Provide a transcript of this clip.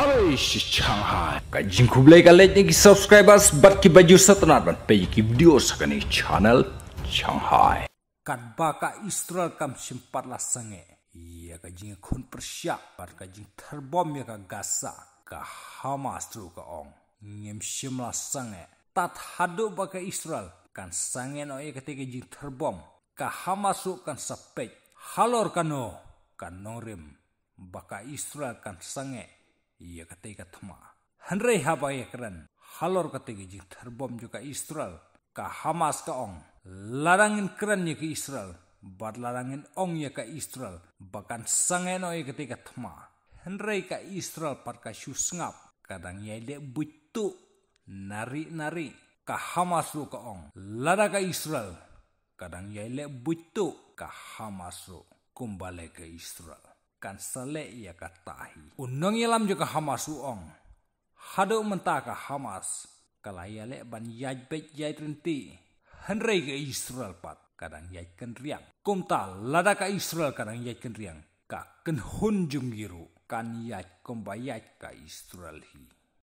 अरे छाहाय कजिन खुबले का ki subscribers bat ki baju बजू ban बन ki video वीडियो सकने channel kan baka Israel kam simpar la sange ia kajin khun persya terbom ya ka gasa ka Hamas tru ka ong ngem sim la sange tat hadu baka Israel kan sange no ia ketika jing terbom ka Hamas tru kan sepej. halor kano kan norim baka Israel kan sange Iya yakatega thuma hanrei haba yakran halor gi jik tharbom juga Israel ka Hamas ka ong larangin kran ki Israel bar larangin ong ka Israel bakan sangeno ketika thuma hanrei ka Israel par ka shusngap kadang yele butu nari-nari ka Hamas ru ka ong lara ka Israel kadang yele butu ka Hamas ru kumbale ka Israel kan sele ia katahi. Undang lam juga hamas uong. Hado mentaka hamas. Kalaya lek ban yajbet bet yaj renti. Henrei ke Israel pat. Kadang yaj ken riang. Kumta lada ke Israel kadang yaj ken riang. Ka ken hunjung giru. Kan yaj komba yaj ka Israel hi.